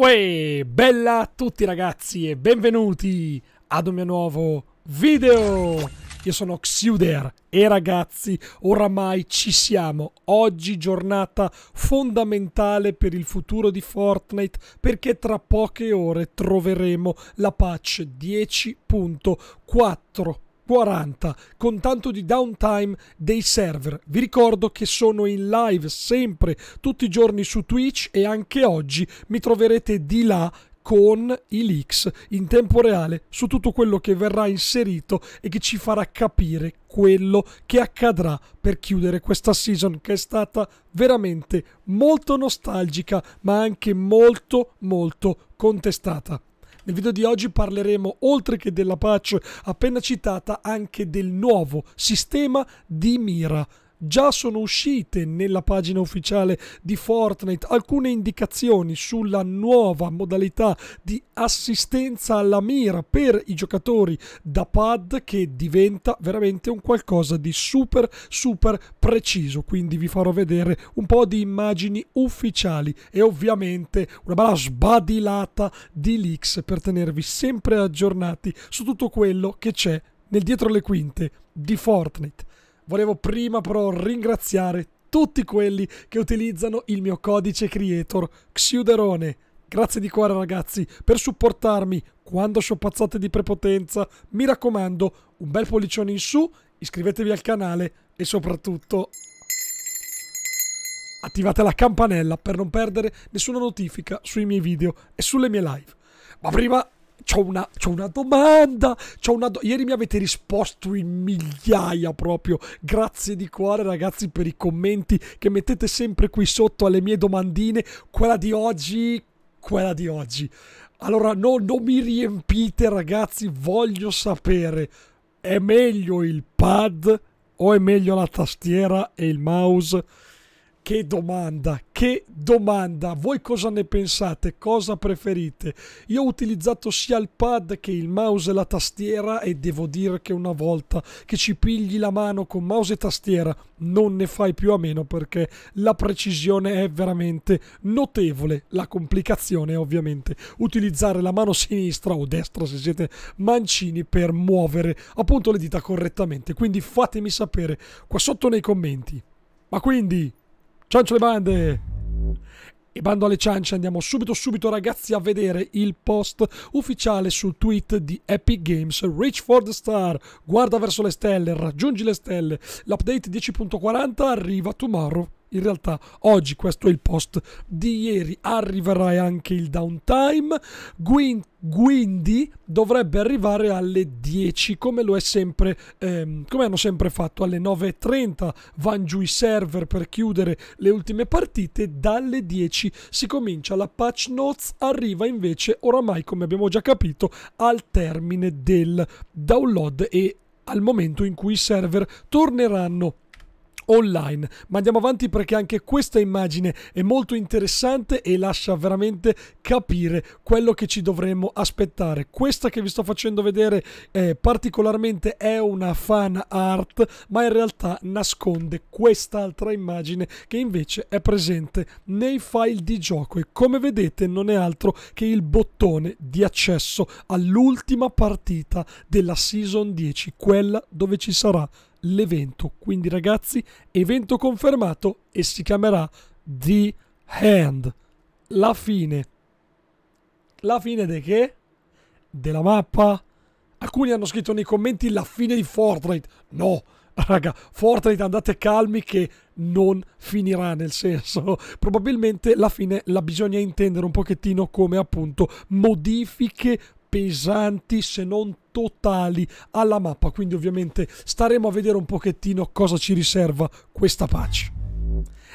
Uè, bella a tutti ragazzi e benvenuti ad un mio nuovo video! Io sono Xuder e ragazzi, oramai ci siamo. Oggi giornata fondamentale per il futuro di Fortnite perché tra poche ore troveremo la patch 10.4 40 con tanto di downtime dei server. Vi ricordo che sono in live sempre tutti i giorni su Twitch e anche oggi mi troverete di là con i leaks in tempo reale su tutto quello che verrà inserito e che ci farà capire quello che accadrà per chiudere questa season che è stata veramente molto nostalgica ma anche molto molto contestata. Nel video di oggi parleremo, oltre che della patch appena citata, anche del nuovo sistema di mira Già sono uscite nella pagina ufficiale di Fortnite alcune indicazioni sulla nuova modalità di assistenza alla mira per i giocatori da pad che diventa veramente un qualcosa di super super preciso. Quindi vi farò vedere un po' di immagini ufficiali e ovviamente una bella sbadilata di leaks per tenervi sempre aggiornati su tutto quello che c'è nel dietro le quinte di Fortnite volevo prima però ringraziare tutti quelli che utilizzano il mio codice creator Xiuderone. Grazie di cuore ragazzi per supportarmi quando sciopazzate di prepotenza. Mi raccomando, un bel pollicione in su, iscrivetevi al canale e soprattutto attivate la campanella per non perdere nessuna notifica sui miei video e sulle mie live. Ma prima C'ho una, c'ho una, domanda. C'ho una do- Ieri mi avete risposto in migliaia proprio. Grazie di cuore, ragazzi, per i commenti che mettete sempre qui sotto alle mie domandine. Quella di oggi. Quella di oggi. Allora, no, non mi riempite, ragazzi. Voglio sapere. È meglio il pad o è meglio la tastiera e il mouse? Che domanda, che domanda. Voi cosa ne pensate? Cosa preferite? Io ho utilizzato sia il pad che il mouse e la tastiera e devo dire che una volta che ci pigli la mano con mouse e tastiera non ne fai più a meno perché la precisione è veramente notevole. La complicazione è ovviamente utilizzare la mano sinistra o destra se siete mancini per muovere appunto le dita correttamente. Quindi fatemi sapere qua sotto nei commenti. Ma quindi... Ciancio le bande! E bando alle ciance, andiamo subito subito ragazzi a vedere il post ufficiale sul tweet di Epic Games Reach for the Star, guarda verso le stelle, raggiungi le stelle, l'update 10.40 arriva tomorrow in realtà oggi questo è il post di ieri, arriverà anche il downtime, quindi dovrebbe arrivare alle 10 come lo è sempre, ehm, come hanno sempre fatto, alle 9.30 vanno giù i server per chiudere le ultime partite, dalle 10 si comincia la patch notes, arriva invece oramai come abbiamo già capito al termine del download e al momento in cui i server torneranno online. Ma andiamo avanti perché anche questa immagine è molto interessante e lascia veramente capire quello che ci dovremmo aspettare. Questa che vi sto facendo vedere eh, particolarmente è una fan art, ma in realtà nasconde quest'altra immagine che invece è presente nei file di gioco e come vedete non è altro che il bottone di accesso all'ultima partita della season 10, quella dove ci sarà l'evento. Quindi ragazzi, evento confermato e si chiamerà The Hand. La fine. La fine di che? Della mappa? Alcuni hanno scritto nei commenti la fine di Fortnite. No, raga, Fortnite andate calmi che non finirà nel senso probabilmente la fine la bisogna intendere un pochettino come appunto modifiche pesanti se non totali alla mappa quindi ovviamente staremo a vedere un pochettino cosa ci riserva questa patch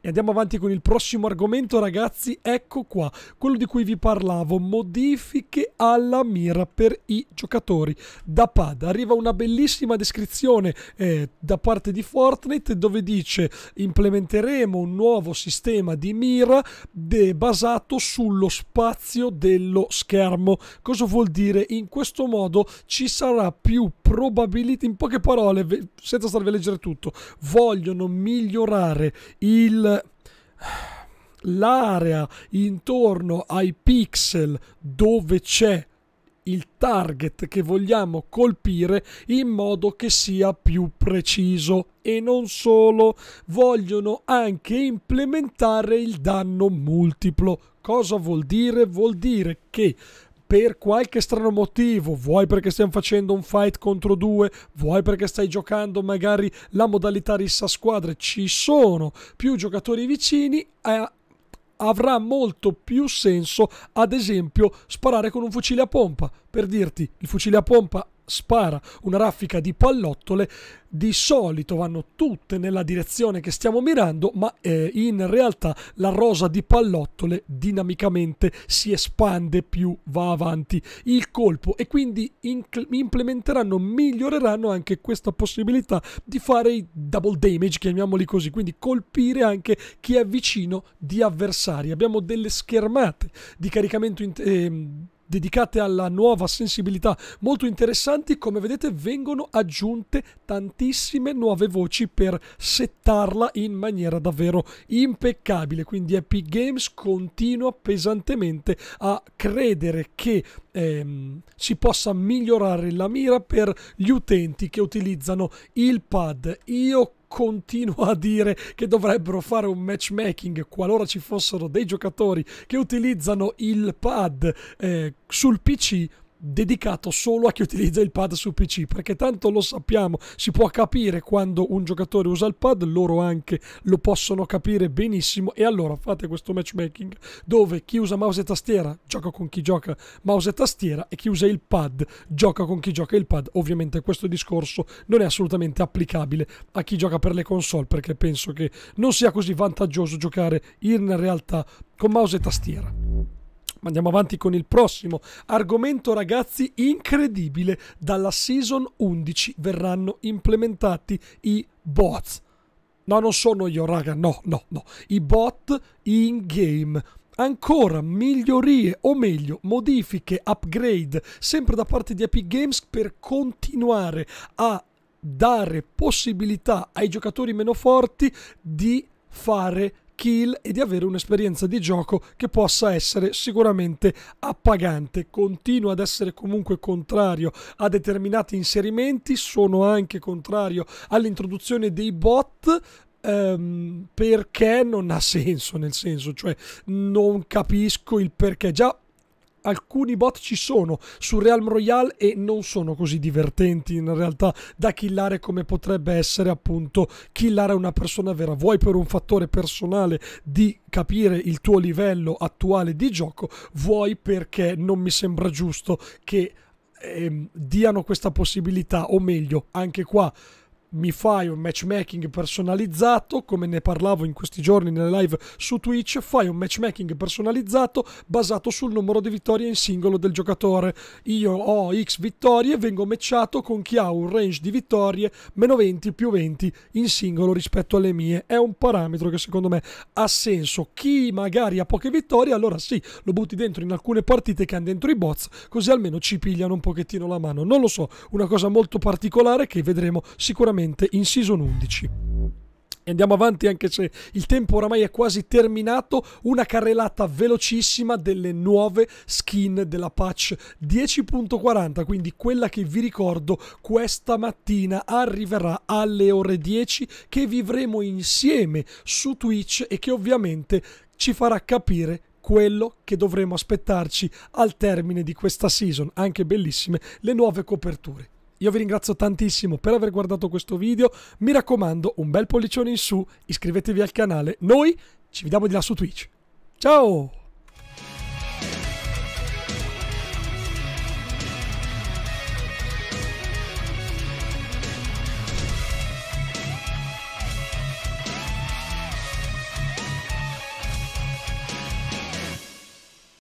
e andiamo avanti con il prossimo argomento, ragazzi. Ecco qua, quello di cui vi parlavo, modifiche alla mira per i giocatori da pad. Arriva una bellissima descrizione eh, da parte di Fortnite dove dice implementeremo un nuovo sistema di mira basato sullo spazio dello schermo. Cosa vuol dire? In questo modo ci sarà più probabilità, in poche parole, senza starvi a leggere tutto, vogliono migliorare il l'area intorno ai pixel dove c'è il target che vogliamo colpire in modo che sia più preciso e non solo vogliono anche implementare il danno multiplo cosa vuol dire vuol dire che per qualche strano motivo, vuoi perché stiamo facendo un fight contro due, vuoi perché stai giocando magari la modalità rissa squadre, ci sono più giocatori vicini, eh, avrà molto più senso ad esempio sparare con un fucile a pompa. Per dirti, il fucile a pompa spara una raffica di pallottole, di solito vanno tutte nella direzione che stiamo mirando, ma eh, in realtà la rosa di pallottole dinamicamente si espande più va avanti il colpo e quindi implementeranno, miglioreranno anche questa possibilità di fare i double damage, chiamiamoli così, quindi colpire anche chi è vicino di avversari. Abbiamo delle schermate di caricamento eh, dedicate alla nuova sensibilità molto interessanti come vedete vengono aggiunte tantissime nuove voci per settarla in maniera davvero impeccabile quindi Epic Games continua pesantemente a credere che ehm, si possa migliorare la mira per gli utenti che utilizzano il pad io continua a dire che dovrebbero fare un matchmaking qualora ci fossero dei giocatori che utilizzano il pad eh, sul PC dedicato solo a chi utilizza il pad su PC, perché tanto lo sappiamo, si può capire quando un giocatore usa il pad, loro anche lo possono capire benissimo e allora fate questo matchmaking dove chi usa mouse e tastiera gioca con chi gioca mouse e tastiera e chi usa il pad gioca con chi gioca il pad. Ovviamente questo discorso non è assolutamente applicabile a chi gioca per le console, perché penso che non sia così vantaggioso giocare in realtà con mouse e tastiera. Ma andiamo avanti con il prossimo argomento, ragazzi, incredibile. Dalla season 11 verranno implementati i bots. No, non sono io, raga, no, no, no. I bot in game ancora migliorie o meglio modifiche, upgrade sempre da parte di Epic Games per continuare a dare possibilità ai giocatori meno forti di fare kill e di avere un'esperienza di gioco che possa essere sicuramente appagante. Continuo ad essere comunque contrario a determinati inserimenti, sono anche contrario all'introduzione dei bot, ehm, perché non ha senso, nel senso, cioè non capisco il perché. Già alcuni bot ci sono su Realm Royale e non sono così divertenti in realtà da killare come potrebbe essere appunto killare una persona vera. Vuoi per un fattore personale di capire il tuo livello attuale di gioco, vuoi perché non mi sembra giusto che eh, diano questa possibilità, o meglio, anche qua mi fai un matchmaking personalizzato, come ne parlavo in questi giorni nelle live su Twitch, fai un matchmaking personalizzato basato sul numero di vittorie in singolo del giocatore. Io ho X vittorie, vengo matchato con chi ha un range di vittorie meno 20 più 20 in singolo rispetto alle mie. È un parametro che secondo me ha senso. Chi magari ha poche vittorie, allora sì, lo butti dentro in alcune partite che hanno dentro i bots, così almeno ci pigliano un pochettino la mano. Non lo so, una cosa molto particolare che vedremo sicuramente finalmente in Season 11. E andiamo avanti anche se il tempo oramai è quasi terminato. Una carrellata velocissima delle nuove skin della patch 10.40, quindi quella che vi ricordo questa mattina arriverà alle ore 10 che vivremo insieme su Twitch e che ovviamente ci farà capire quello che dovremo aspettarci al termine di questa season. Anche bellissime le nuove coperture. Io vi ringrazio tantissimo per aver guardato questo video, mi raccomando un bel pollicione in su, iscrivetevi al canale, noi ci vediamo di là su Twitch. Ciao!